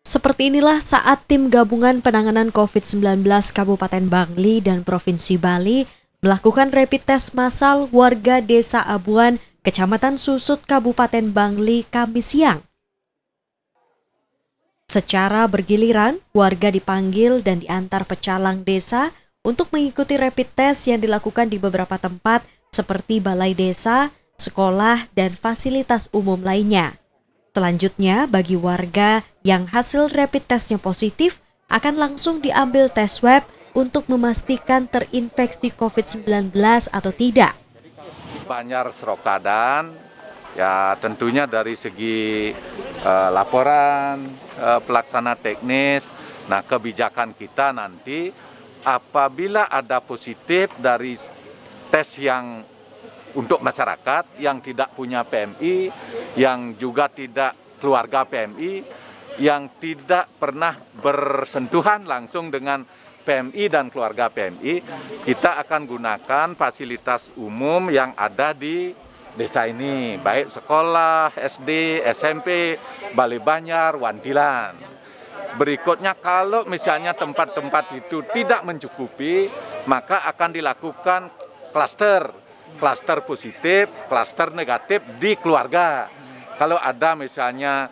Seperti inilah saat tim gabungan penanganan COVID-19 Kabupaten Bangli dan Provinsi Bali melakukan rapid test massal warga Desa Abuan, Kecamatan Susut, Kabupaten Bangli, Kamis siang. Secara bergiliran, warga dipanggil dan diantar pecalang desa untuk mengikuti rapid test yang dilakukan di beberapa tempat seperti balai desa, sekolah, dan fasilitas umum lainnya. Selanjutnya, bagi warga yang hasil rapid testnya positif akan langsung diambil tes swab untuk memastikan terinfeksi COVID-19 atau tidak. Banyar Serokadan, ya tentunya dari segi eh, laporan, eh, pelaksana teknis, nah kebijakan kita nanti apabila ada positif dari tes yang untuk masyarakat yang tidak punya PMI, yang juga tidak keluarga PMI, yang tidak pernah bersentuhan langsung dengan PMI dan keluarga PMI, kita akan gunakan fasilitas umum yang ada di desa ini, baik sekolah, SD, SMP, Bali Banyar, Wandilan. Berikutnya kalau misalnya tempat-tempat itu tidak mencukupi, maka akan dilakukan klaster, klaster positif, klaster negatif di keluarga. Kalau ada misalnya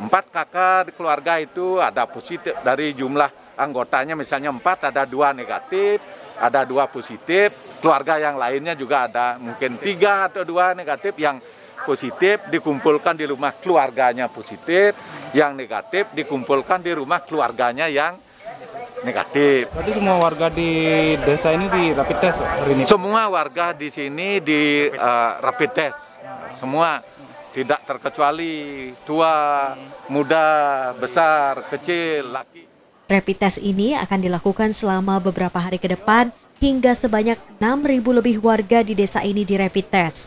Empat kakak di keluarga itu ada positif dari jumlah anggotanya misalnya empat ada dua negatif, ada dua positif, keluarga yang lainnya juga ada mungkin tiga atau dua negatif yang positif dikumpulkan di rumah keluarganya positif, yang negatif dikumpulkan di rumah keluarganya yang negatif. jadi semua warga di desa ini di rapid test hari ini? Semua warga di sini di uh, rapid test, semua tidak terkecuali tua, muda, besar, kecil, laki. Rapid test ini akan dilakukan selama beberapa hari ke depan hingga sebanyak 6.000 lebih warga di desa ini di rapid test.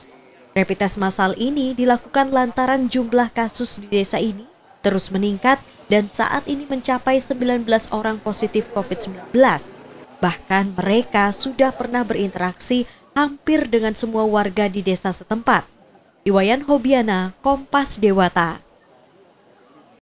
Rapid test masal ini dilakukan lantaran jumlah kasus di desa ini terus meningkat dan saat ini mencapai 19 orang positif COVID-19. Bahkan mereka sudah pernah berinteraksi hampir dengan semua warga di desa setempat. Iwayan Hobiana, Kompas Dewata.